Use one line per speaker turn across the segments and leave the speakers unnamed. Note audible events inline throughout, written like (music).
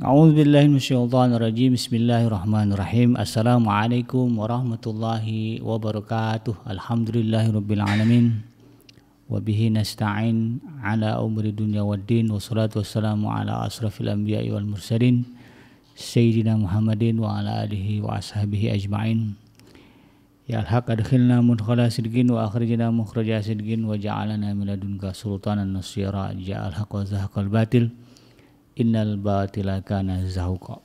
أعوذ بالله من الشيطان الرجيم بسم الله الرحمن الرحيم السلام عليكم ورحمة الله وبركاته الحمد لله رب العالمين وبه نستعين على أمر الدنيا والدين والصلاة والسلام على أشرف الأنبياء والمرسلين سيدنا محمد وعلى آله وأصحابه أجمعين يا الحق أدخلنا مدخل صدق وأخرجنا مخرج صدق وجعلنا من لدنك سلطانا نصيرا جاء الحق وزهق الباطل innal batila kana zahuqa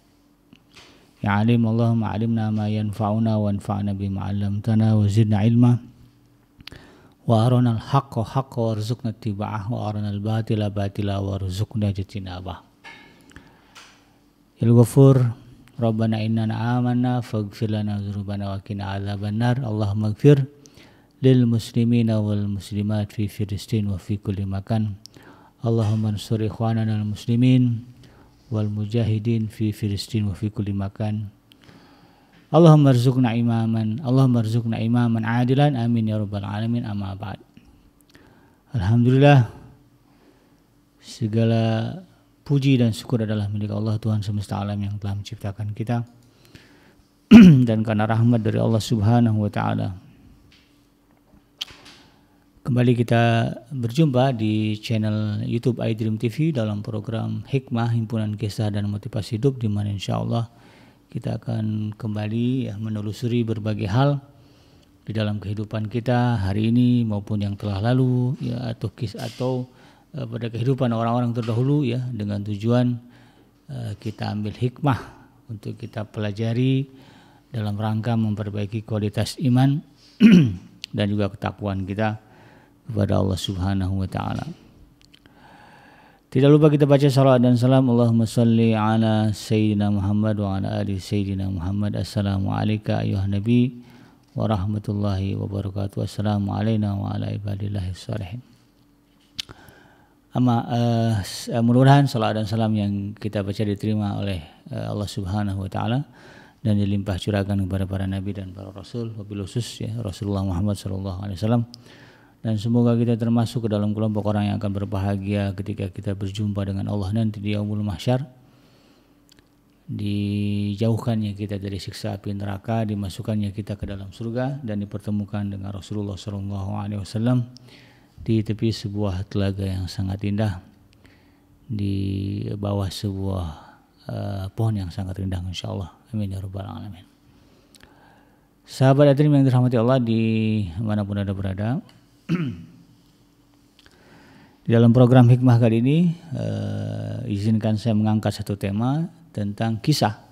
ya alim Allahumma alimna ma yanfa'una wanfa'na bima 'allamtana wa zidna ilma wa arana al-haqqa haqqa warzuqna ittiba'ah wa arana al-batila batila warzuqna jitinabah Il ya Ghafur Rabbana innana amanna faghfir lana dzunubana wa qina adzabannar Allahumma ighfir lil muslimina wal muslimat fi Filistin wa fi kulli makan Allahumma ansur ikhwanana al-muslimin wal mujahidin fi Filistin wa fi kulli makan. Allahumma arzuqna imaman, Allahumma arzuqna imaman adilan amin ya rabbal alamin amma ba'd. Alhamdulillah segala puji dan syukur adalah milik Allah Tuhan semesta alam yang telah menciptakan kita (clears throat) dan karena rahmat dari Allah Subhanahu wa taala Kembali kita berjumpa di channel YouTube iDream TV dalam program Hikmah Himpunan Kisah dan Motivasi Hidup di mana insya Allah kita akan kembali ya, menelusuri berbagai hal di dalam kehidupan kita hari ini maupun yang telah lalu ya atau kis atau uh, pada kehidupan orang-orang terdahulu ya dengan tujuan uh, kita ambil hikmah untuk kita pelajari dalam rangka memperbaiki kualitas iman (clears throat) dan juga ketakuan kita kepada Allah Subhanahu wa taala. Tidak lupa kita baca salawat dan salam Allahumma salli ala sayyidina Muhammad wa ala ali sayyidina Muhammad. Assalamu alayka ayuhan nabi wa rahmatullahi wa barakatuh. Assalamu alayna wa ala ibadillahi salihin. Amma uh, mudah-mudahan salawat dan salam yang kita baca diterima oleh uh, Allah Subhanahu wa taala dan dilimpah curahkan kepada para nabi dan para rasul wabil khusus ya Rasulullah Muhammad sallallahu alaihi wasallam dan semoga kita termasuk ke dalam kelompok orang yang akan berbahagia ketika kita berjumpa dengan Allah nanti di yaumul mahsyar dijauhkannya kita dari siksa api neraka dimasukkannya kita ke dalam surga dan dipertemukan dengan Rasulullah Shallallahu Alaihi Wasallam di tepi sebuah telaga yang sangat indah di bawah sebuah uh, pohon yang sangat indah insya Allah amin ya rabbal alamin sahabat adrim yang dirahmati Allah di manapun anda berada di dalam program hikmah kali ini eh, izinkan saya mengangkat satu tema tentang kisah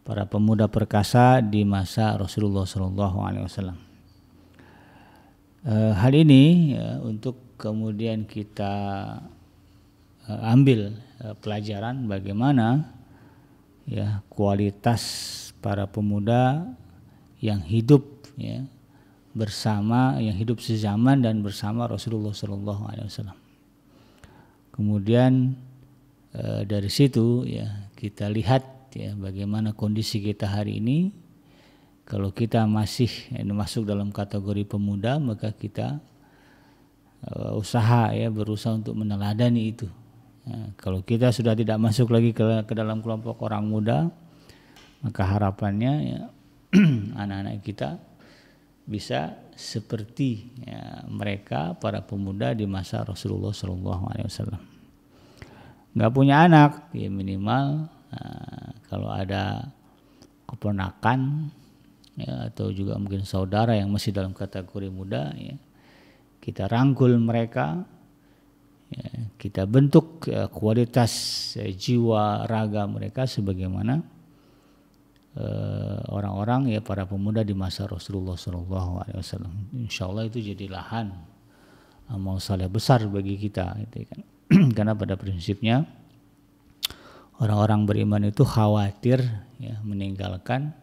para pemuda perkasa di masa Rasulullah SAW. Eh, hal ini ya, untuk kemudian kita eh, ambil eh, pelajaran bagaimana ya kualitas para pemuda yang hidup ya bersama yang hidup sezaman dan bersama Rasulullah Shallallahu Alaihi Wasallam. Kemudian e, dari situ ya kita lihat ya bagaimana kondisi kita hari ini. Kalau kita masih ya, masuk dalam kategori pemuda maka kita e, usaha ya berusaha untuk meneladani itu. Ya, kalau kita sudah tidak masuk lagi ke, ke dalam kelompok orang muda maka harapannya ya, (clears throat) anak-anak kita bisa seperti ya, mereka para pemuda di masa Rasulullah Shallallahu Alaihi Wasallam. Nggak punya anak, ya minimal uh, kalau ada keponakan ya, atau juga mungkin saudara yang masih dalam kategori muda, ya, kita rangkul mereka, ya, kita bentuk ya, kualitas ya, jiwa raga mereka sebagaimana Eh, orang-orang ya para pemuda di masa Rasulullah Shallallahu Alaihi Wasallam. Insya Allah itu jadi lahan amal saleh besar bagi kita, gitu kan? (clears throat) Karena pada prinsipnya orang-orang beriman itu khawatir ya, meninggalkan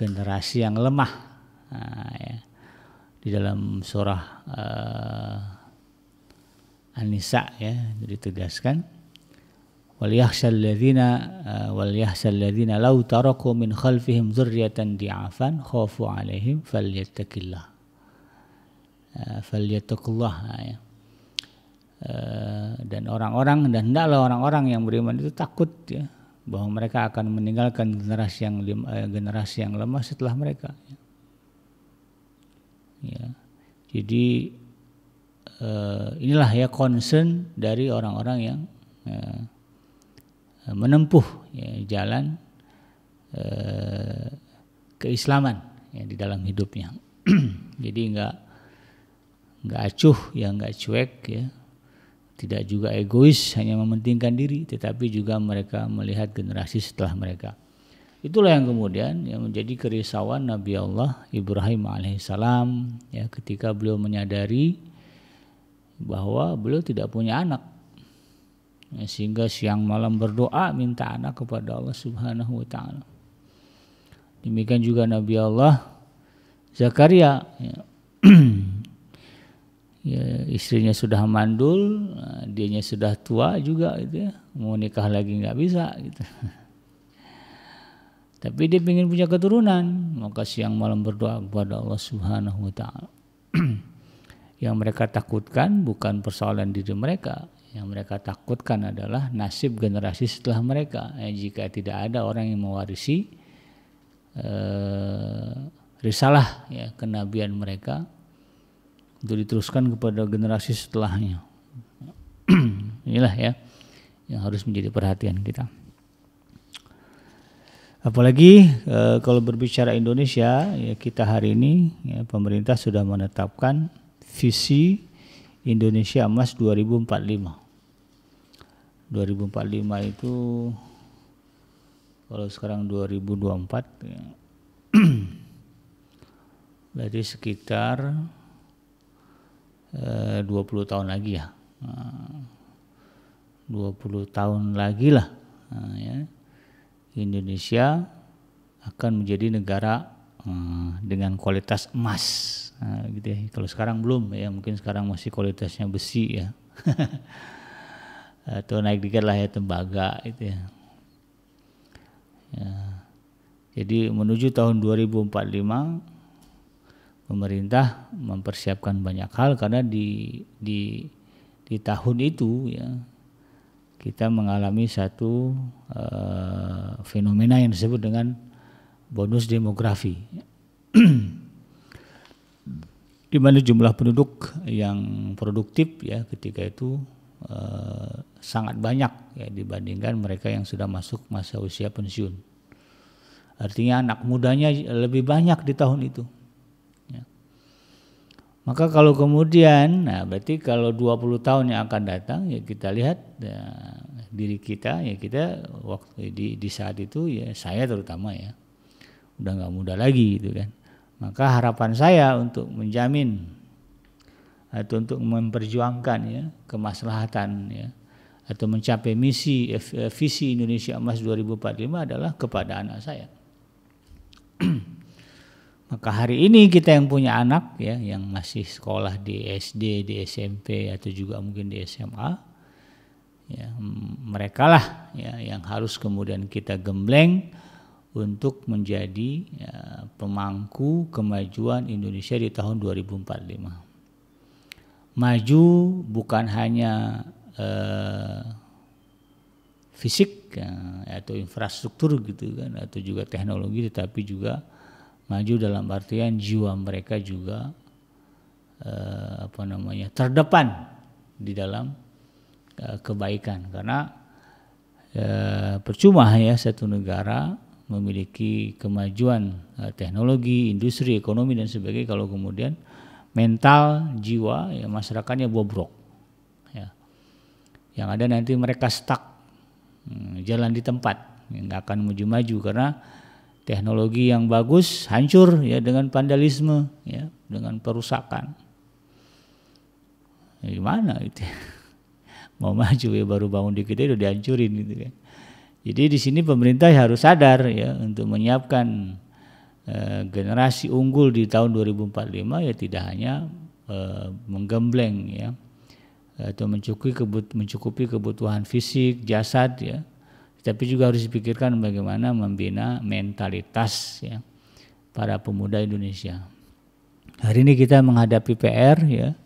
generasi yang lemah. Nah, ya. Di dalam surah uh, An-Nisa ya ditegaskan وليخشى الذين وليخشى الذين لو تركوا من خلفهم ذرية ضعافا خافوا عليهم فليتق الله فليتق الله ya. dan orang-orang dan hendaklah orang-orang yang beriman itu takut ya bahwa mereka akan meninggalkan generasi yang eh, generasi yang lemah setelah mereka ya, ya. jadi eh, inilah ya concern dari orang-orang yang ya, Eh, menempuh ya, jalan eh, keislaman ya, di dalam hidupnya. (clears throat) Jadi nggak nggak acuh, ya nggak cuek, ya tidak juga egois hanya mementingkan diri, tetapi juga mereka melihat generasi setelah mereka. Itulah yang kemudian yang menjadi kerisauan Nabi Allah Ibrahim alaihissalam ya ketika beliau menyadari bahwa beliau tidak punya anak Ya, sehingga siang malam berdoa minta anak kepada Allah Subhanahu wa taala. Demikian juga Nabi Allah Zakaria ya. (clears throat) ya, istrinya sudah mandul, dianya sudah tua juga gitu ya. Mau nikah lagi nggak bisa gitu. (laughs) Tapi dia ingin punya keturunan, maka siang malam berdoa kepada Allah Subhanahu wa taala. (clears throat) Yang mereka takutkan bukan persoalan diri mereka, yang mereka takutkan adalah nasib generasi setelah mereka. ya, jika tidak ada orang yang mewarisi eh, risalah ya kenabian mereka untuk diteruskan kepada generasi setelahnya. (clears throat) Inilah ya yang harus menjadi perhatian kita. Apalagi e, kalau berbicara Indonesia, ya kita hari ini ya, pemerintah sudah menetapkan visi Indonesia Emas 2045. 2045 itu kalau sekarang 2024 ya. (clears throat) berarti sekitar eh, 20 tahun lagi ya 20 nah, tahun lagi lah nah, ya. Indonesia akan menjadi negara eh, dengan kualitas emas nah, gitu ya. kalau sekarang belum ya mungkin sekarang masih kualitasnya besi ya (laughs) atau eh, naik dikit lah ya tembaga itu ya. ya. Jadi menuju tahun 2045 pemerintah mempersiapkan banyak hal karena di di di tahun itu ya kita mengalami satu uh, fenomena yang disebut dengan bonus demografi (clears throat) di mana jumlah penduduk yang produktif ya ketika itu eh, sangat banyak ya dibandingkan mereka yang sudah masuk masa usia pensiun. Artinya anak mudanya lebih banyak di tahun itu. Ya. Maka kalau kemudian, nah berarti kalau 20 tahun yang akan datang ya kita lihat ya, diri kita ya kita waktu di, di saat itu ya saya terutama ya udah nggak muda lagi gitu kan. Maka harapan saya untuk menjamin atau untuk memperjuangkan ya kemaslahatan ya atau mencapai misi eh, eh, visi Indonesia Emas 2045 adalah kepada anak saya. (clears throat) Maka hari ini kita yang punya anak ya yang masih sekolah di SD, di SMP atau juga mungkin di SMA ya mm, mereka lah ya yang harus kemudian kita gembleng untuk menjadi ya, pemangku kemajuan Indonesia di tahun 2045 maju bukan hanya uh, fisik ya, atau infrastruktur gitu kan atau juga teknologi tetapi juga maju dalam artian jiwa mereka juga eh, apa namanya terdepan di dalam eh, kebaikan karena eh, percuma ya satu negara memiliki kemajuan eh, teknologi, industri, ekonomi dan sebagainya kalau kemudian mental, jiwa, ya masyarakatnya bobrok. Ya. Yang ada nanti mereka stuck, hmm, jalan di tempat, ya, nggak akan maju-maju karena teknologi yang bagus hancur ya dengan vandalisme, ya dengan perusakan. Ya, gimana itu? (laughs) Mau maju ya baru bangun dikit udah dihancurin gitu kan. Jadi di sini pemerintah harus sadar ya untuk menyiapkan Eh, generasi unggul di tahun 2045 ya tidak hanya eh, menggembleng ya atau mencukupi kebut mencukupi kebutuhan fisik jasad ya tapi juga harus dipikirkan bagaimana membina mentalitas ya para pemuda Indonesia hari ini kita menghadapi PR ya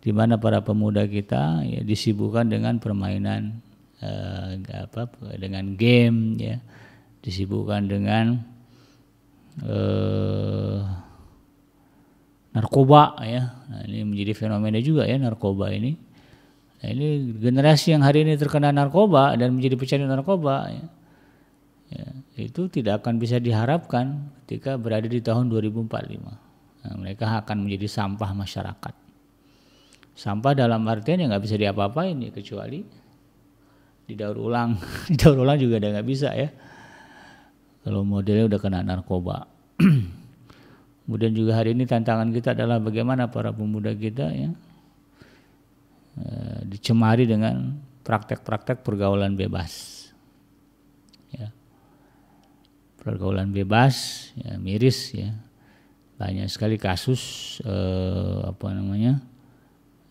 di mana para pemuda kita ya, disibukkan dengan permainan eh, apa dengan game ya disibukkan dengan eh, narkoba ya. Nah, ini menjadi fenomena juga ya narkoba ini. Nah, ini generasi yang hari ini terkena narkoba dan menjadi pecandu narkoba ya. Ya, itu tidak akan bisa diharapkan ketika berada di tahun 2045. Nah, mereka akan menjadi sampah masyarakat. Sampah dalam artian yang nggak bisa diapa-apain ya kecuali didaur ulang, (laughs) didaur ulang juga udah nggak bisa ya. Kalau modelnya udah kena narkoba. (clears throat) Kemudian juga hari ini tantangan kita adalah bagaimana para pemuda kita ya eh, dicemari dengan praktek-praktek pergaulan bebas. Ya. Pergaulan bebas ya miris ya. Banyak sekali kasus eh, apa namanya?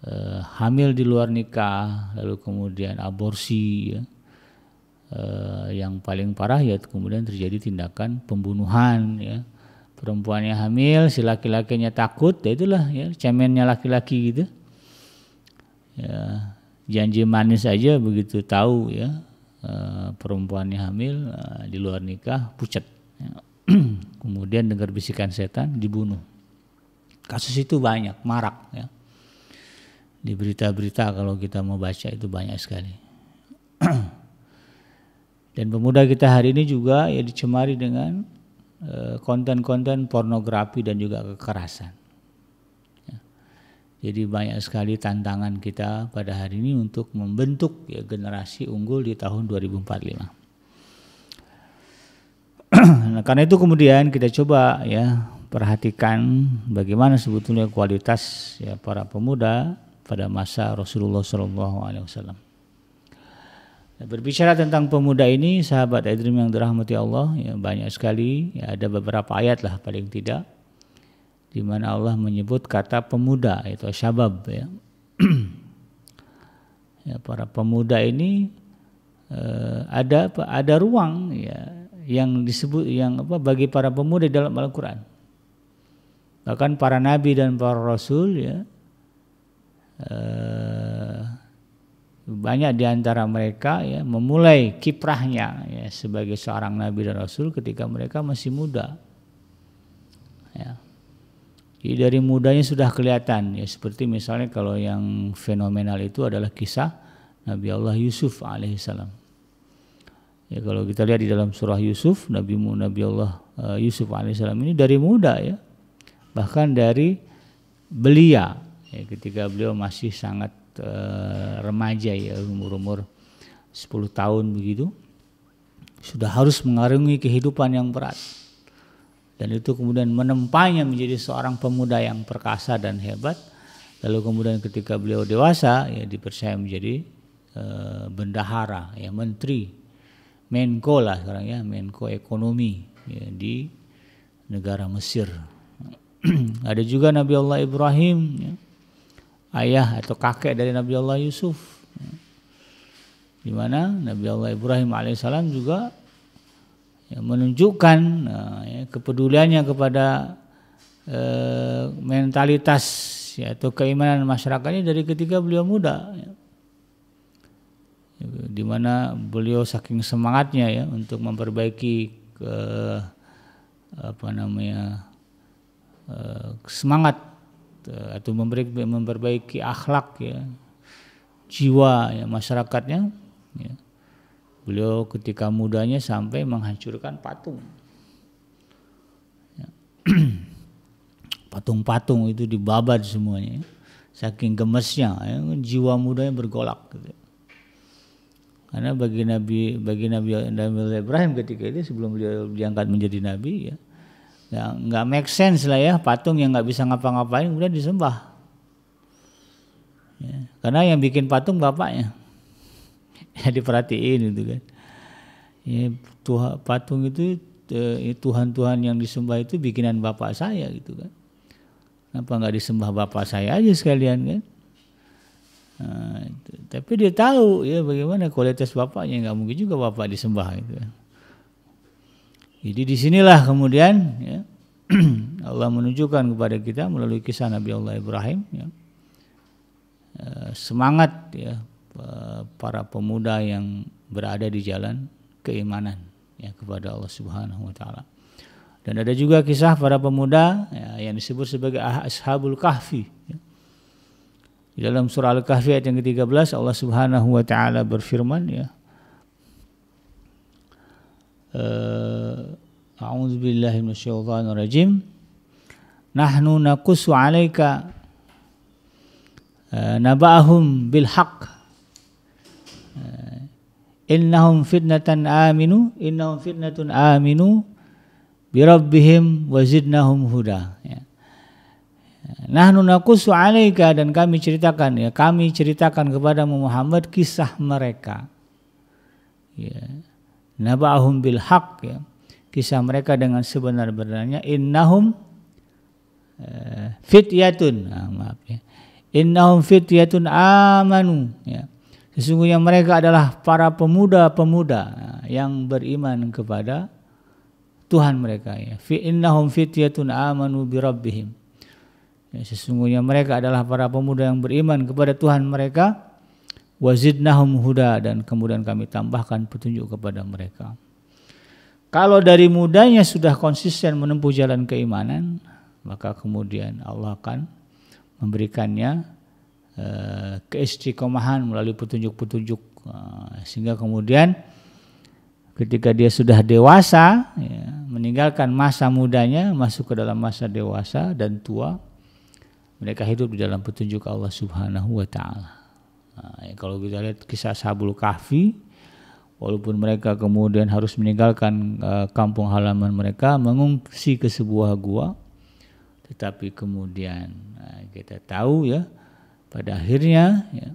Eh, hamil di luar nikah, lalu kemudian aborsi ya Eh, yang paling parah ya kemudian terjadi tindakan pembunuhan ya perempuannya hamil si laki-lakinya takut ya itulah ya cemennya laki-laki gitu ya janji manis aja begitu tahu ya eh, perempuannya hamil eh, di luar nikah pucat ya. (clears throat) kemudian dengar bisikan setan dibunuh kasus itu banyak marak ya di berita-berita kalau kita mau baca itu banyak sekali (clears throat) Dan pemuda kita hari ini juga ya dicemari dengan eh, konten-konten pornografi dan juga kekerasan. Ya. Jadi banyak sekali tantangan kita pada hari ini untuk membentuk ya, generasi unggul di tahun 2045. (clears throat) nah, karena itu kemudian kita coba ya perhatikan bagaimana sebetulnya kualitas ya para pemuda pada masa Rasulullah SAW. Ya, berbicara tentang pemuda ini, sahabat Edrim yang dirahmati Allah, ya banyak sekali, ya ada beberapa ayat lah paling tidak, di mana Allah menyebut kata pemuda, itu syabab ya. (clears throat) ya para pemuda ini eh, ada ada ruang ya yang disebut yang apa bagi para pemuda dalam Al-Qur'an. Bahkan para nabi dan para rasul ya eh, banyak di antara mereka ya memulai kiprahnya ya sebagai seorang nabi dan rasul ketika mereka masih muda. Ya. Jadi dari mudanya sudah kelihatan ya seperti misalnya kalau yang fenomenal itu adalah kisah Nabi Allah Yusuf alaihissalam. Ya kalau kita lihat di dalam surah Yusuf Nabi Nabi Allah eh, Yusuf alaihissalam ini dari muda ya bahkan dari belia ya, ketika beliau masih sangat Eh, remaja ya umur-umur 10 tahun begitu sudah harus mengarungi kehidupan yang berat dan itu kemudian menempanya menjadi seorang pemuda yang perkasa dan hebat lalu kemudian ketika beliau dewasa ya dipercaya menjadi e, bendahara ya menteri menko lah sekarang ya menko ekonomi ya, di negara Mesir (clears throat) ada juga Nabi Allah Ibrahim ya, ayah atau kakek dari Nabi Allah Yusuf. Di mana Nabi Allah Ibrahim alaihissalam juga ya, menunjukkan nah, ya, kepeduliannya kepada eh, mentalitas yaitu atau keimanan ini dari ketika beliau muda. Ya. Di mana beliau saking semangatnya ya untuk memperbaiki ke, apa namanya eh, semangat Eh, atau memberi, memperbaiki akhlak ya jiwa ya masyarakatnya ya. beliau ketika mudanya sampai menghancurkan patung ya. (clears throat) patung-patung ya. itu dibabat semuanya ya. saking gemesnya ya, jiwa mudanya bergolak gitu. karena bagi nabi bagi nabi Nabi Ibrahim ketika itu sebelum beliau diangkat menjadi nabi ya ya nggak make sense lah ya patung yang nggak bisa ngapa-ngapain kemudian disembah ya, karena yang bikin patung bapaknya (laughs) ya diperhatiin itu kan ya, Tuhan, patung itu eh, ya, Tuhan-Tuhan yang disembah itu bikinan bapak saya gitu kan kenapa nggak disembah bapak saya aja sekalian kan nah, tapi dia tahu ya bagaimana kualitas bapaknya nggak mungkin juga bapak disembah gitu kan jadi disinilah kemudian ya, (clears throat) Allah menunjukkan kepada kita melalui kisah Nabi Allah Ibrahim ya, eh, semangat ya para pemuda yang berada di jalan keimanan ya kepada Allah Subhanahu wa taala. Dan ada juga kisah para pemuda ya, yang disebut sebagai ah, Ashabul Kahfi. Ya. Di dalam surah Al-Kahfi ayat yang ke-13 Allah Subhanahu wa taala berfirman ya Eh, A'udzubillahi minasyaitonir rajim. Nahnu nakusu 'alaika eh, naba'ahum bil haqq. Eh, innahum fitnatan aminu, innahum fitnatun aminu bi rabbihim wa huda. Ya. Nahnu nakusu 'alaika dan kami ceritakan ya, kami ceritakan kepada Muhammad kisah mereka. Ya nabahum bil haq ya kisah mereka dengan sebenar-benarnya innahum eh, fityatun ah, maaf ya innahum fityatun amanu ya sesungguhnya mereka adalah para pemuda-pemuda ah, yang beriman kepada Tuhan mereka ya fi innahum fityatun amanu bi rabbihim ya, sesungguhnya mereka adalah para pemuda yang beriman kepada Tuhan mereka wazidnahum huda dan kemudian kami tambahkan petunjuk kepada mereka. Kalau dari mudanya sudah konsisten menempuh jalan keimanan, maka kemudian Allah akan memberikannya eh, keistiqomahan melalui petunjuk-petunjuk eh, sehingga kemudian ketika dia sudah dewasa ya, meninggalkan masa mudanya masuk ke dalam masa dewasa dan tua mereka hidup di dalam petunjuk Allah Subhanahu wa taala Nah, ya kalau kita lihat kisah Sabul Kahfi, walaupun mereka kemudian harus meninggalkan uh, kampung halaman mereka, mengungsi ke sebuah gua, tetapi kemudian nah, kita tahu ya, pada akhirnya ya,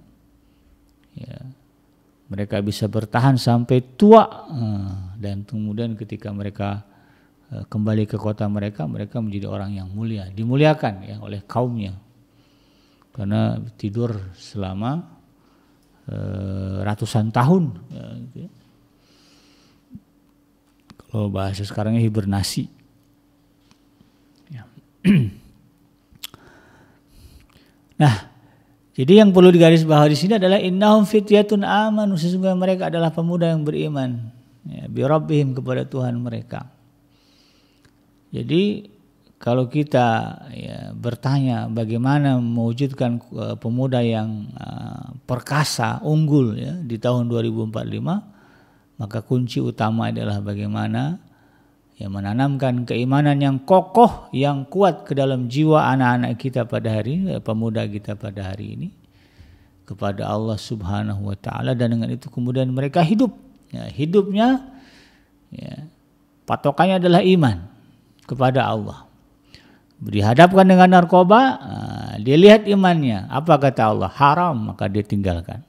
ya, mereka bisa bertahan sampai tua nah, dan kemudian ketika mereka kembali ke kota mereka, mereka menjadi orang yang mulia, dimuliakan ya oleh kaumnya karena tidur selama Eh, ratusan tahun. Ya, gitu ya. Kalau bahasa sekarangnya hibernasi. Ya. (clears throat) nah, jadi yang perlu digarisbawahi di sini adalah innahum fityatun amanu sesungguhnya mereka adalah pemuda yang beriman ya, bi kepada Tuhan mereka. Jadi kalau kita ya, bertanya bagaimana mewujudkan uh, pemuda yang uh, perkasa unggul ya, di tahun 2045 maka kunci utama adalah bagaimana ya menanamkan keimanan yang kokoh yang kuat ke dalam jiwa anak-anak kita pada hari ini eh, pemuda kita pada hari ini kepada Allah Subhanahu wa taala dan dengan itu kemudian mereka hidup ya, hidupnya ya, patokannya adalah iman kepada Allah dihadapkan dengan narkoba, eh, dia lihat imannya. Apa kata Allah? Haram, maka dia tinggalkan.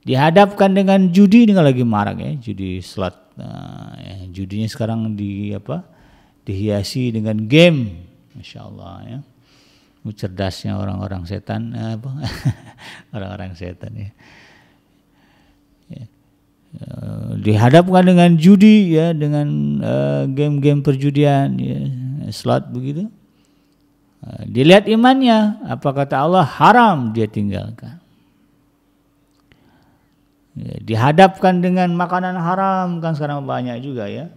Dihadapkan dengan judi, ini lagi marak ya, judi slot. Eh, ya, judinya sekarang di apa? Dihiasi dengan game, masya Allah ya. Cerdasnya orang-orang setan, eh, apa? (laughs) orang-orang setan ya. ya. Dihadapkan dengan judi ya, dengan game-game perjudian ya slot begitu. Eh, dilihat imannya, apa kata Allah haram dia tinggalkan. Ya, dihadapkan dengan makanan haram kan sekarang banyak juga ya.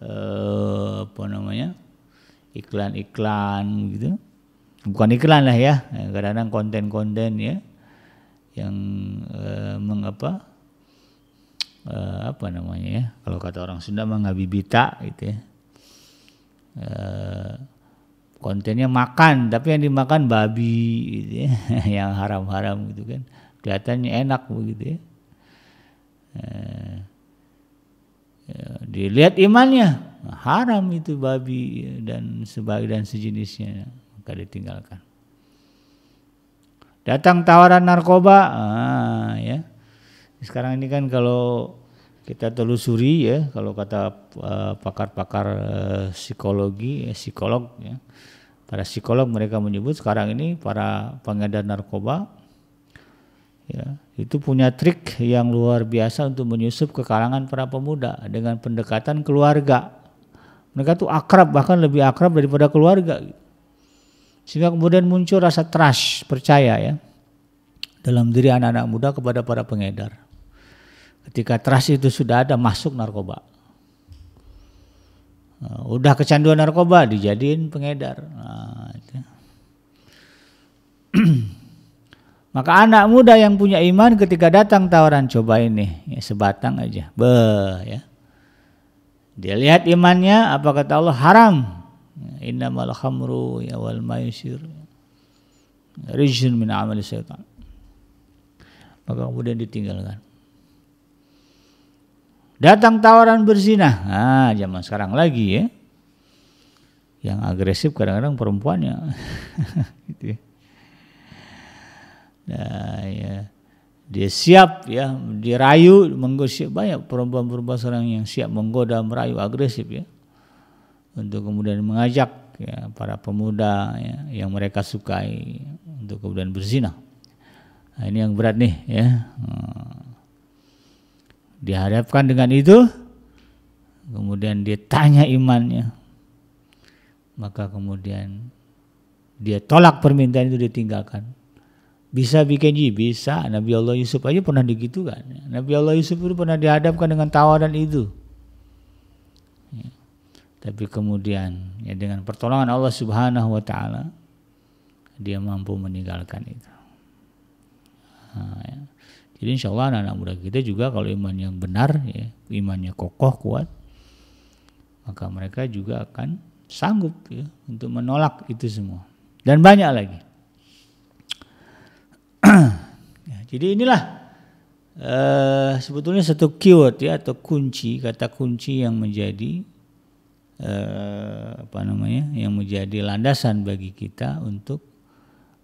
Eh, apa namanya? iklan-iklan gitu. Bukan iklan lah ya, eh, kadang-kadang konten-konten ya yang mengapa apa namanya ya? Kalau kata orang Sunda mengabibita gitu ya Eh, kontennya makan tapi yang dimakan babi gitu ya, (laughs) yang haram-haram gitu kan kelihatannya enak begitu ya. Eh, ya dilihat imannya haram itu babi dan sebagai dan sejenisnya maka ditinggalkan datang tawaran narkoba ah, ya sekarang ini kan kalau kita telusuri ya kalau kata eh, pakar-pakar uh, uh, psikologi ya, psikolog ya para psikolog mereka menyebut sekarang ini para pengedar narkoba ya itu punya trik yang luar biasa untuk menyusup ke kalangan para pemuda dengan pendekatan keluarga mereka tuh akrab bahkan lebih akrab daripada keluarga sehingga kemudian muncul rasa trust percaya ya dalam diri anak-anak muda kepada para pengedar Ketika trust itu sudah ada masuk narkoba. Nah, udah kecanduan narkoba dijadiin pengedar. Nah, itu. (clears throat) Maka anak muda yang punya iman ketika datang tawaran coba ini ya, sebatang aja, be ya. Dia lihat imannya apa kata Allah haram. Innamal khamru ya wal maisir. rizin min amali syaitan. Maka kemudian ditinggalkan. Datang tawaran berzina. Ah, zaman sekarang lagi ya. Yang agresif kadang-kadang perempuannya. (laughs) gitu ya. Nah, ya. Dia siap ya dirayu, menggosip banyak perempuan-perempuan sekarang yang siap menggoda, merayu agresif ya. Untuk kemudian mengajak ya, para pemuda ya, yang mereka sukai untuk kemudian berzina. Nah, ini yang berat nih ya. Hmm Dihadapkan dengan itu, kemudian dia tanya imannya. Maka kemudian dia tolak permintaan itu ditinggalkan. Bisa bikin ji, bisa. Nabi Allah Yusuf aja pernah digitu kan. Nabi Allah Yusuf itu pernah dihadapkan dengan tawaran itu. Ya. Tapi kemudian ya dengan pertolongan Allah Subhanahu wa taala dia mampu meninggalkan itu. Nah, ya. Jadi insya Allah anak-anak muda kita juga kalau iman yang benar, ya, imannya kokoh kuat, maka mereka juga akan sanggup ya, untuk menolak itu semua. Dan banyak lagi. (clears throat) ya, jadi inilah uh, sebetulnya satu keyword ya atau kunci kata kunci yang menjadi uh, apa namanya yang menjadi landasan bagi kita untuk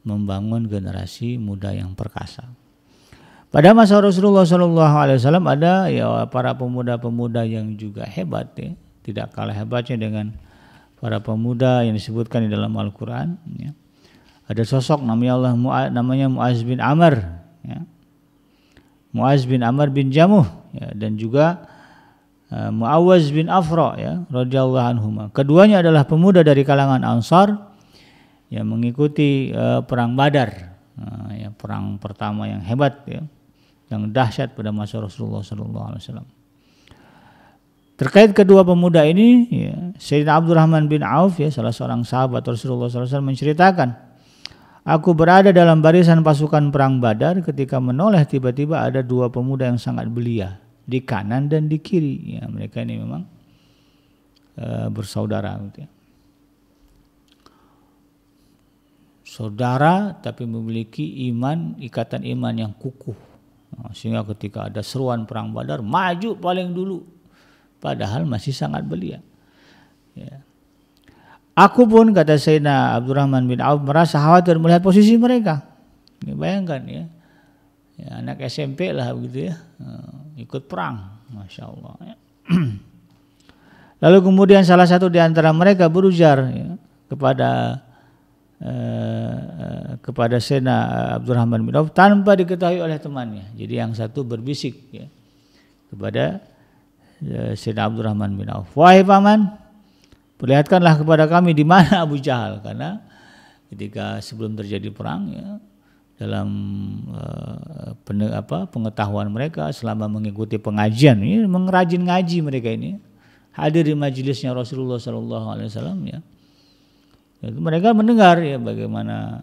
membangun generasi muda yang perkasa. Pada masa Rasulullah Shallallahu Alaihi Wasallam ada ya para pemuda-pemuda yang juga hebat ya, tidak kalah hebatnya dengan para pemuda yang disebutkan di dalam Al-Quran. Ya. Ada sosok namanya Allah namanya Muaz bin Amr, ya. Muaz bin Amr bin Jamuh ya, dan juga uh, eh, Muawaz bin Afra ya, radhiyallahu anhuma. Keduanya adalah pemuda dari kalangan Ansar yang mengikuti uh, perang Badar, uh, ya, perang pertama yang hebat ya yang dahsyat pada masa Rasulullah Sallallahu Alaihi Wasallam. Terkait kedua pemuda ini, ya, Sayyidina Abdurrahman bin Auf, ya, salah seorang sahabat Rasulullah SAW menceritakan, Aku berada dalam barisan pasukan perang Badar ketika menoleh tiba-tiba ada dua pemuda yang sangat belia di kanan dan di kiri. Ya, mereka ini memang e, bersaudara. Gitu ya. Saudara tapi memiliki iman, ikatan iman yang kukuh Ah, sehingga ketika ada seruan perang Badar, maju paling dulu. Padahal masih sangat belia. Ya. Aku pun kata Sayyidina Abdurrahman bin Auf merasa khawatir melihat posisi mereka. Ini bayangkan ya. ya anak SMP lah begitu ya. Ah, ikut perang. Masya Allah. Ya. (clears throat) Lalu kemudian salah satu di antara mereka berujar ya, kepada Eh, eh, kepada Sena Abdurrahman bin Auf tanpa diketahui oleh temannya. Jadi yang satu berbisik ya, kepada eh, Sena Abdurrahman bin Auf. Wahai paman, perlihatkanlah kepada kami di mana Abu Jahal karena ketika sebelum terjadi perang ya dalam uh, apa, pengetahuan mereka selama mengikuti pengajian ini mengrajin ngaji mereka ini hadir di majelisnya Rasulullah Shallallahu Alaihi Wasallam ya mereka mendengar ya bagaimana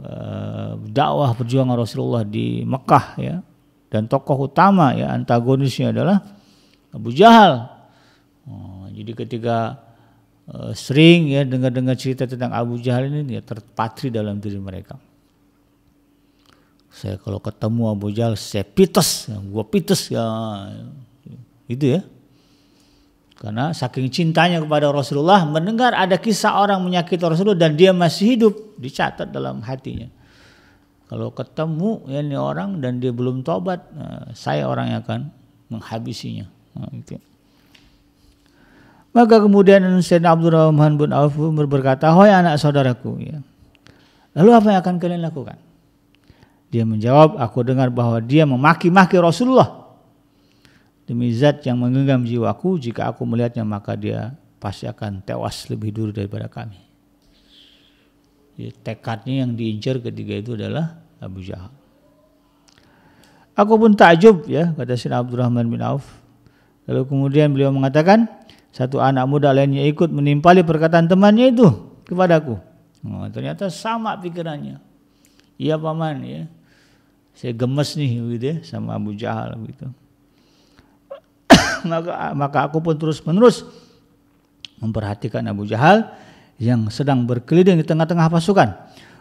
uh, dakwah perjuangan Rasulullah di Mekah ya dan tokoh utama ya antagonisnya adalah Abu Jahal. Oh, jadi ketika uh, sering ya dengar-dengar cerita tentang Abu Jahal ini ya terpatri dalam diri mereka. Saya kalau ketemu Abu Jahal saya pites, ya, gua pites ya. Itu ya. Karena saking cintanya kepada Rasulullah mendengar ada kisah orang menyakiti Rasulullah dan dia masih hidup dicatat dalam hatinya. Kalau ketemu ya ini orang dan dia belum tobat, nah, saya orang yang akan menghabisinya. Nah, gitu. Maka kemudian Sayyidina Abdurrahman bin Auf berkata, "Hoi anak saudaraku, ya. Lalu apa yang akan kalian lakukan?" Dia menjawab, "Aku dengar bahwa dia memaki-maki Rasulullah Demi zat yang menggenggam jiwaku, jika aku melihatnya maka dia pasti akan tewas lebih dulu daripada kami. Jadi tekadnya yang diincar ketiga itu adalah Abu Jahal. Aku pun takjub ya kata Sina Abdurrahman bin Auf. Lalu kemudian beliau mengatakan, satu anak muda lainnya ikut menimpali perkataan temannya itu kepadaku. Oh, ternyata sama pikirannya. Iya paman ya. Saya gemes nih gitu ya sama Abu Jahal gitu. (coughs) maka maka aku pun terus-menerus memperhatikan Abu Jahal yang sedang berkeliling di tengah-tengah pasukan.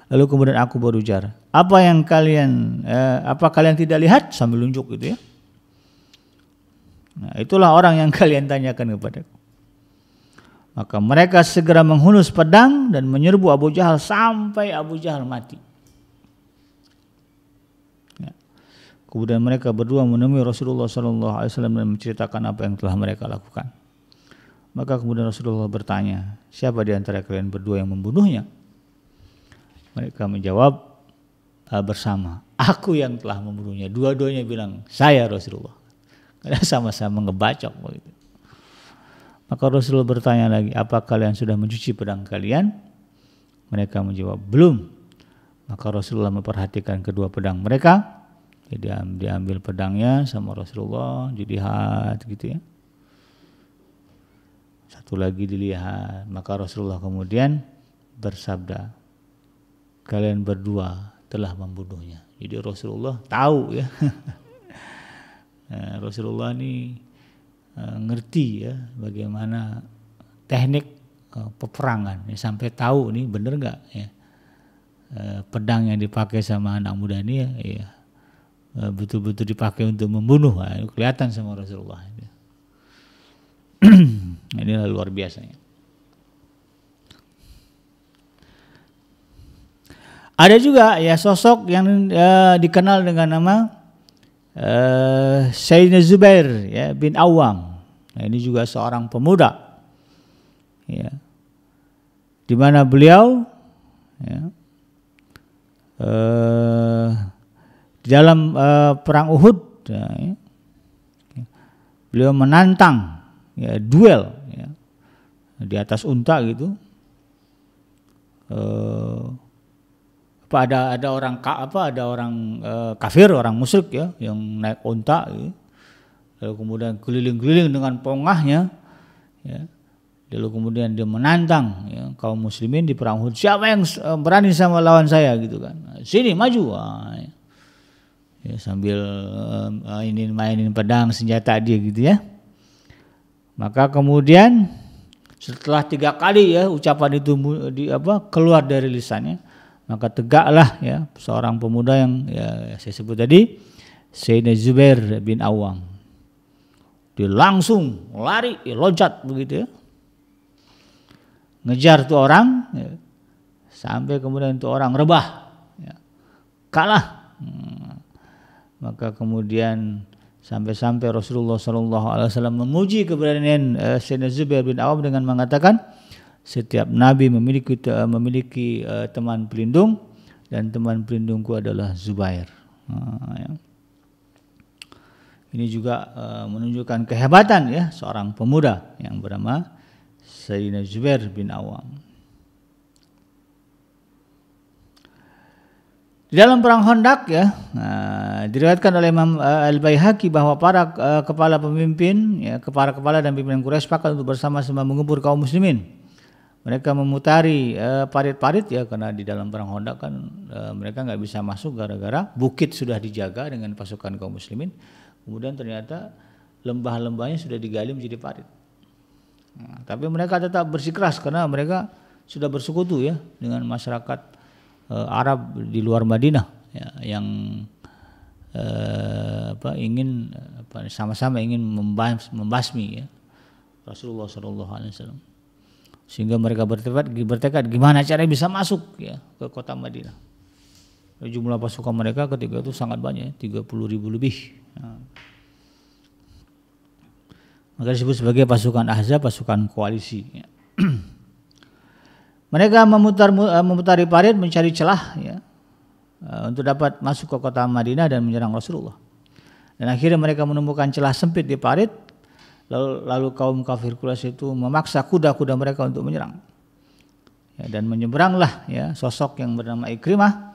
Lalu kemudian aku berujar, apa yang kalian eh, apa kalian tidak lihat sambil nunjuk itu ya. Nah, itulah orang yang (laughs) kalian tanyakan kepadaku. Maka mereka segera menghunus pedang dan menyerbu Abu Jahal sampai Abu Jahal mati. Kemudian mereka berdua menemui Rasulullah Sallallahu Alaihi Wasallam dan menceritakan apa yang telah mereka lakukan. Maka kemudian Rasulullah bertanya, siapa di antara kalian berdua yang membunuhnya? Mereka menjawab e, bersama, aku yang telah membunuhnya. Dua-duanya bilang, saya Rasulullah. Karena sama-sama ngebacok begitu. Maka Rasulullah bertanya lagi, apa kalian sudah mencuci pedang kalian? Mereka menjawab, belum. Maka Rasulullah memperhatikan kedua pedang mereka, jadi diambil pedangnya sama Rasulullah dilihat gitu ya satu lagi dilihat maka Rasulullah kemudian bersabda kalian berdua telah membunuhnya jadi Rasulullah tahu ya (laughs) nah, Rasulullah ini eh, ngerti ya bagaimana teknik eh, peperangan ya, sampai tahu nih bener nggak ya eh, pedang yang dipakai sama anak muda ini ya, ya Eh, betul-betul dipakai untuk membunuh nah, kelihatan sama Rasulullah Ini (clears throat) nah, luar biasanya ada juga ya sosok yang ya, dikenal dengan nama uh, Sayyidina Zubair ya, bin Awam nah, ini juga seorang pemuda ya di beliau ya, uh, di dalam uh, perang Uhud, ya, ya, beliau menantang ya, duel ya, di atas unta gitu. Uh, apa ada ada orang apa ada orang uh, kafir, orang musyrik ya yang naik unta gitu. Lalu kemudian keliling-keliling dengan pongahnya ya. Lalu kemudian dia menantang ya, kaum muslimin di perang Uhud. Siapa yang berani sama lawan saya gitu kan? Sini maju. Wah, ya ya, sambil uh, eh, ini mainin pedang senjata dia gitu ya. Maka kemudian setelah tiga kali ya ucapan itu di apa keluar dari lisannya, maka tegaklah ya seorang pemuda yang ya, ya saya sebut tadi Sayyidina Zubair bin Awam. Dia langsung lari, ya, loncat begitu ya. Ngejar tuh orang ya. sampai kemudian tuh orang rebah ya. kalah. Hmm maka kemudian sampai-sampai Rasulullah Shallallahu Alaihi Wasallam memuji keberanian uh, eh, Sayyidina Zubair bin Awam dengan mengatakan setiap nabi memiliki uh, memiliki uh, teman pelindung dan teman pelindungku adalah Zubair. Uh, ya. Ini juga uh, menunjukkan kehebatan ya seorang pemuda yang bernama Sayyidina Zubair bin Awam. Di dalam perang Hondak ya, uh, diriwayatkan oleh Imam uh, eh, Al Baihaqi bahwa para uh, kepala pemimpin, ya, kepala kepala dan pimpinan Quraisy sepakat untuk bersama-sama mengubur kaum muslimin. Mereka memutari eh, parit-parit uh, ya karena di dalam perang Hondak kan uh, mereka nggak bisa masuk gara-gara bukit sudah dijaga dengan pasukan kaum muslimin. Kemudian ternyata lembah-lembahnya sudah digali menjadi parit. Nah, tapi mereka tetap bersikeras karena mereka sudah bersekutu ya dengan masyarakat uh, Arab di luar Madinah ya, yang uh, apa ingin sama-sama ingin membas membasmi ya, Rasulullah Shallallahu Alaihi Wasallam sehingga mereka bertekad bertekad gimana caranya bisa masuk ya ke kota Madinah jumlah pasukan mereka ketika itu sangat banyak 30 ya, ribu lebih ya. maka disebut sebagai pasukan Ahzab pasukan koalisi ya. Mereka memutar eh, memutari parit mencari celah ya, eh, untuk dapat masuk ke kota Madinah dan menyerang Rasulullah. Dan akhirnya mereka menemukan celah sempit di parit. Lalu, lalu kaum kafir Quraisy itu memaksa kuda-kuda mereka untuk menyerang. Ya, dan menyeberanglah ya, sosok yang bernama Ikrimah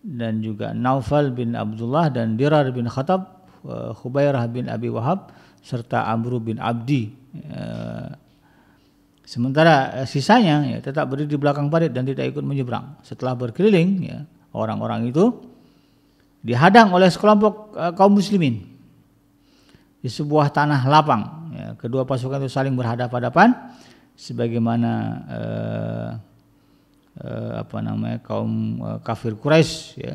dan juga Naufal bin Abdullah dan Dirar bin Khattab, eh, Khubairah bin Abi Wahab serta Amru bin Abdi. Sementara eh, sisanya ya, tetap berdiri di belakang parit dan tidak ikut menyeberang. Setelah berkeliling, ya, orang-orang itu dihadang oleh sekelompok uh, kaum muslimin di sebuah tanah lapang. Ya, kedua pasukan itu saling berhadapan-hadapan, sebagaimana uh, uh, apa namanya kaum uh, kafir Quraisy ya,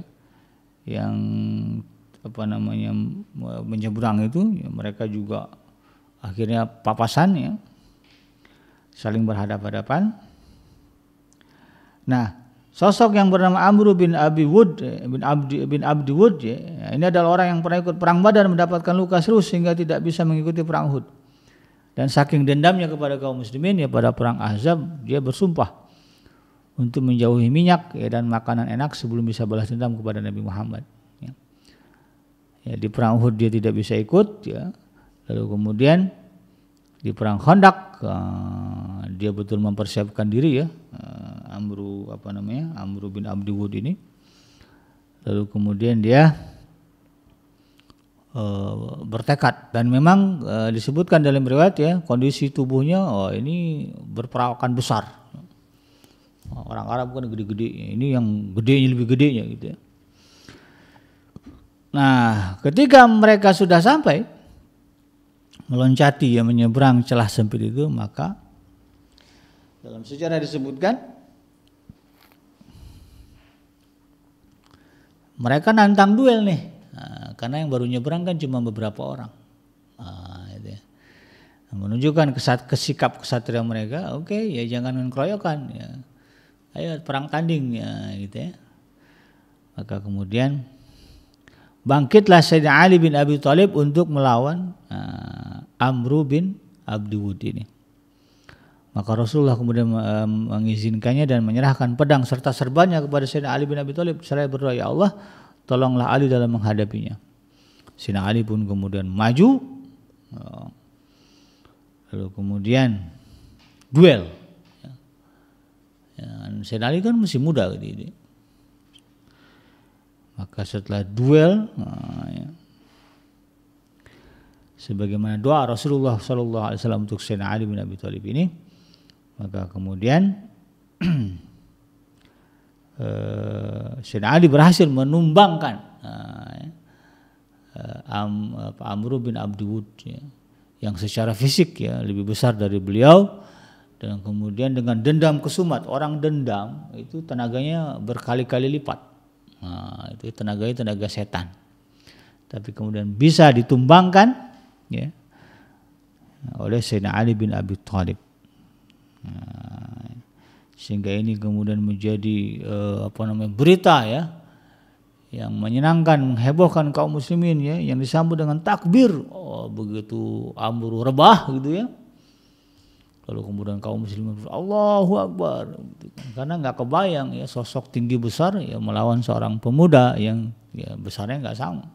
yang apa namanya menyeberang itu, ya, mereka juga akhirnya papasan ya saling berhadapan-hadapan. Nah, sosok yang bernama Amr bin Abi Wud eh, bin Abdi bin Abdi Wud ya, ini adalah orang yang pernah ikut perang Badar mendapatkan luka serius sehingga tidak bisa mengikuti perang Uhud. Dan saking dendamnya kepada kaum muslimin ya pada perang Ahzab dia bersumpah untuk menjauhi minyak ya, dan makanan enak sebelum bisa balas dendam kepada Nabi Muhammad. Ya. Ya, di perang Uhud dia tidak bisa ikut ya. Lalu kemudian di perang Khandaq Ah, dia betul mempersiapkan diri ya ah, Amru apa namanya Amru bin Abdi Wud ini lalu kemudian dia e, bertekad dan memang e, disebutkan dalam riwayat ya kondisi tubuhnya oh, ini berperawakan besar oh, orang Arab kan gede-gede ini yang gede ini lebih gedenya gitu ya. Nah ketika mereka sudah sampai meloncati ya menyeberang celah sempit itu maka dalam sejarah disebutkan mereka nantang duel nih nah, karena yang baru nyeberang kan cuma beberapa orang nah, itu ya. menunjukkan kesat, kesikap kesatria mereka oke okay, ya jangan mengkroyokan ya ayo perang tanding ya gitu ya maka kemudian bangkitlah Sayyidina Ali bin Abi Thalib untuk melawan uh, Amru bin Abdiwud ini. Maka Rasulullah kemudian eh, mengizinkannya dan menyerahkan pedang serta serbannya kepada Sayyidina Ali bin Abi Thalib. Saya berdoa, ya Allah, tolonglah Ali dalam menghadapinya. Sina Ali pun kemudian maju, eh, lalu kemudian duel. Ya, ya Sayyidina Ali kan masih muda gitu. Maka setelah duel, ah, ya. sebagaimana doa Rasulullah Sallallahu Alaihi Wasallam untuk Sayyidina Ali bin Abi Thalib ini, maka kemudian (clears throat) eh, Sayyidina Ali berhasil menumbangkan uh, Amr bin Abdul ya, yang secara fisik ya lebih besar dari beliau dan kemudian dengan dendam kesumat orang dendam itu tenaganya berkali-kali lipat Nah, itu tenaganya tenaga setan. Tapi kemudian bisa ditumbangkan ya, oleh Sayyidina Ali bin Abi Thalib. Nah, sehingga ini kemudian menjadi eh, apa namanya berita ya yang menyenangkan, menghebohkan kaum muslimin ya, yang disambut dengan takbir, oh, begitu amru rebah gitu ya lalu kemudian kaum muslimin Allahu Akbar karena nggak kebayang ya sosok tinggi besar ya melawan seorang pemuda yang ya besarnya nggak sama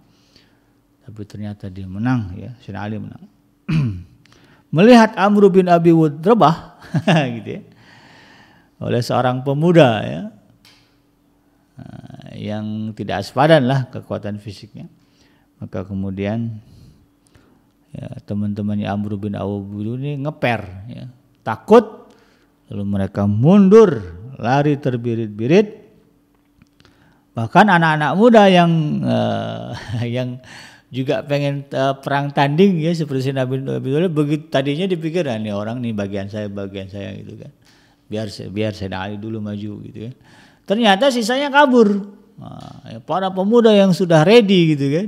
tapi ternyata dia menang ya Sina Ali menang (clears throat) melihat Amr bin Abi Wud Rebah (laughs) gitu ya oleh seorang pemuda ya eh, yang tidak sepadan lah kekuatan fisiknya maka kemudian ya teman-temannya Amr bin Awab ini ngeper ya takut lalu mereka mundur lari terbirit-birit bahkan anak-anak muda yang uh, (laughs) yang juga pengen uh, perang tanding ya seperti si Nabi Nabi begitu tadinya dipikir ah, nih orang nih bagian saya bagian saya gitu kan biar biar saya Ali dulu maju gitu kan ternyata sisanya kabur nah, ya, para pemuda yang sudah ready gitu kan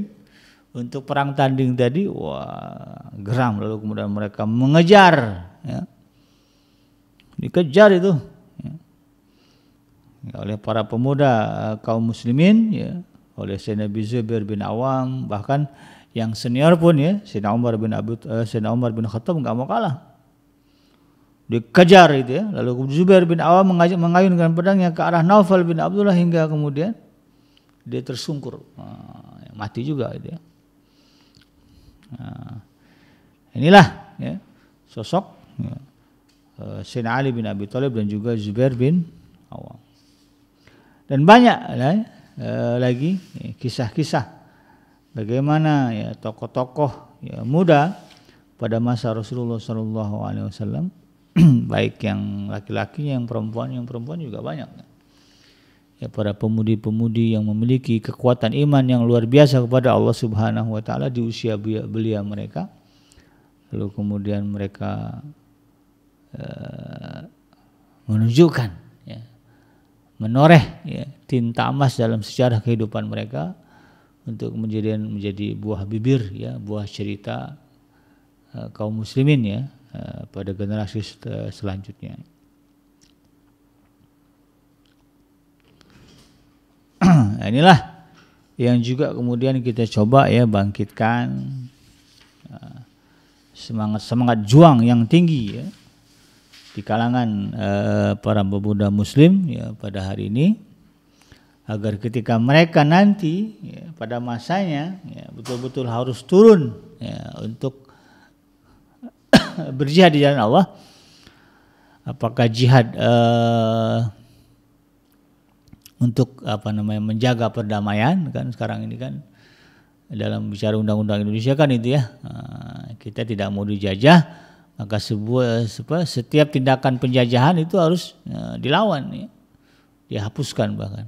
untuk perang tanding tadi wah geram lalu kemudian mereka mengejar ya dikejar itu ya, oleh para pemuda eh, kaum muslimin ya oleh Sayyidina Nabi Zubair bin Awam bahkan yang senior pun ya Sayyidina Umar bin Abu uh, Sayyidina Umar bin Khattab nggak mau kalah dikejar itu ya lalu Zubair bin Awam mengajak mengayunkan pedangnya ke arah Naufal bin Abdullah hingga kemudian dia tersungkur ah, ya, mati juga itu ya nah, inilah ya, sosok ya, Eh, Sayyidina Ali bin Abi Thalib dan juga Zubair bin Awam. Dan banyak eh, lagi eh, kisah-kisah bagaimana ya tokoh-tokoh ya, muda pada masa Rasulullah Shallallahu Alaihi Wasallam (clears throat) baik yang laki-laki yang perempuan yang perempuan juga banyak ya para pemudi-pemudi yang memiliki kekuatan iman yang luar biasa kepada Allah Subhanahu Wa Taala di usia belia mereka lalu kemudian mereka Eh, menunjukkan ya, menoreh ya, tinta emas dalam sejarah kehidupan mereka untuk menjadi menjadi buah bibir ya buah cerita uh, kaum muslimin ya uh, pada generasi selanjutnya (clears throat) nah, inilah yang juga kemudian kita coba ya bangkitkan semangat semangat juang yang tinggi ya di kalangan uh, para pemuda muslim ya pada hari ini agar ketika mereka nanti ya, pada masanya betul ya, betul-betul harus turun ya, untuk (coughs) berjihad di jalan Allah apakah jihad uh, untuk apa namanya menjaga perdamaian kan sekarang ini kan dalam bicara undang-undang Indonesia kan itu ya eh, kita tidak mau dijajah maka sebuah setiap tindakan penjajahan itu harus ya, dilawan ya. dihapuskan bahkan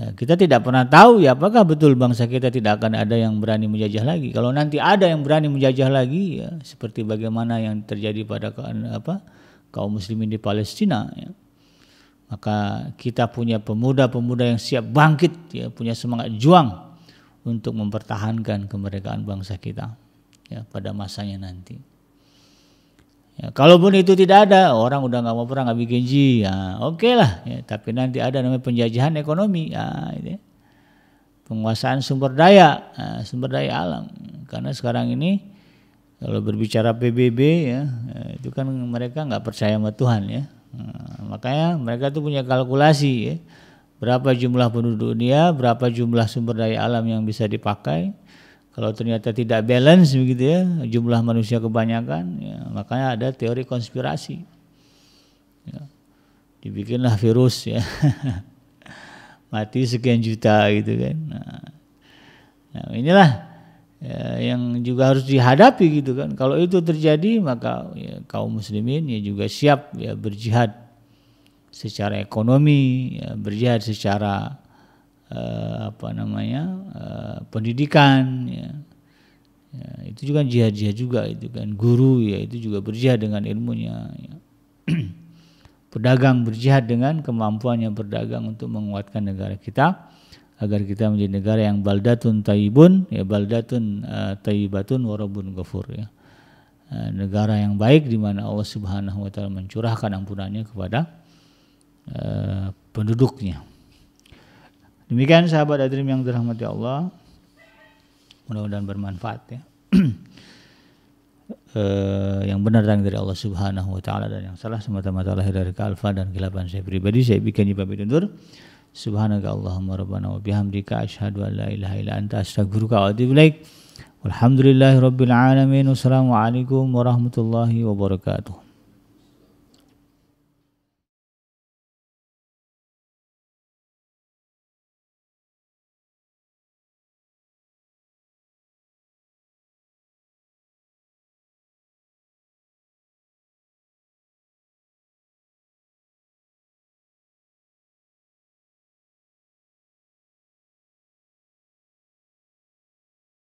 nah, kita tidak pernah tahu ya apakah betul bangsa kita tidak akan ada yang berani menjajah lagi kalau nanti ada yang berani menjajah lagi ya seperti bagaimana yang terjadi pada apa kaum muslimin di Palestina ya. maka kita punya pemuda-pemuda yang siap bangkit ya punya semangat juang untuk mempertahankan kemerdekaan bangsa kita ya pada masanya nanti Ya, kalaupun itu tidak ada, orang udah nggak mau perang, nggak bikin ji, ya oke okay lah. Ya, tapi nanti ada namanya penjajahan ekonomi, ya, ini. penguasaan sumber daya, ya, sumber daya alam. Karena sekarang ini kalau berbicara PBB ya, ya itu kan mereka nggak percaya sama Tuhan ya. Nah, makanya mereka tuh punya kalkulasi ya. Berapa jumlah penduduk dunia, berapa jumlah sumber daya alam yang bisa dipakai, kalau ternyata tidak balance begitu ya, jumlah manusia kebanyakan, ya, makanya ada teori konspirasi. Ya. Dibikinlah virus ya, (laughs) mati sekian juta gitu kan. Nah, nah inilah ya, yang juga harus dihadapi gitu kan. Kalau itu terjadi maka ya, kaum muslimin ya juga siap ya berjihad secara ekonomi, ya, berjihad secara uh, apa namanya uh, pendidikan ya. ya itu juga jihad jihad juga itu kan guru ya itu juga berjihad dengan ilmunya ya. (clears throat) pedagang berjihad dengan kemampuannya berdagang untuk menguatkan negara kita agar kita menjadi negara yang baldatun taibun ya baldatun uh, eh, taibatun warabun gafur ya negara yang baik di mana Allah Subhanahu wa taala mencurahkan ampunannya kepada uh, penduduknya. Demikian sahabat Adrim yang dirahmati Allah. Mudah-mudahan bermanfaat ya. Uh, (clears throat) yang benar datang dari Allah Subhanahu wa taala dan yang salah semata-mata lahir dari kalfa dan kelapan saya pribadi saya bikin pamit undur subhanaka allahumma rabbana wa bihamdika asyhadu an la ilaha illa anta astaghfiruka wa atubu ilaik walhamdulillahirabbil alamin wassalamu alaikum warahmatullahi wabarakatuh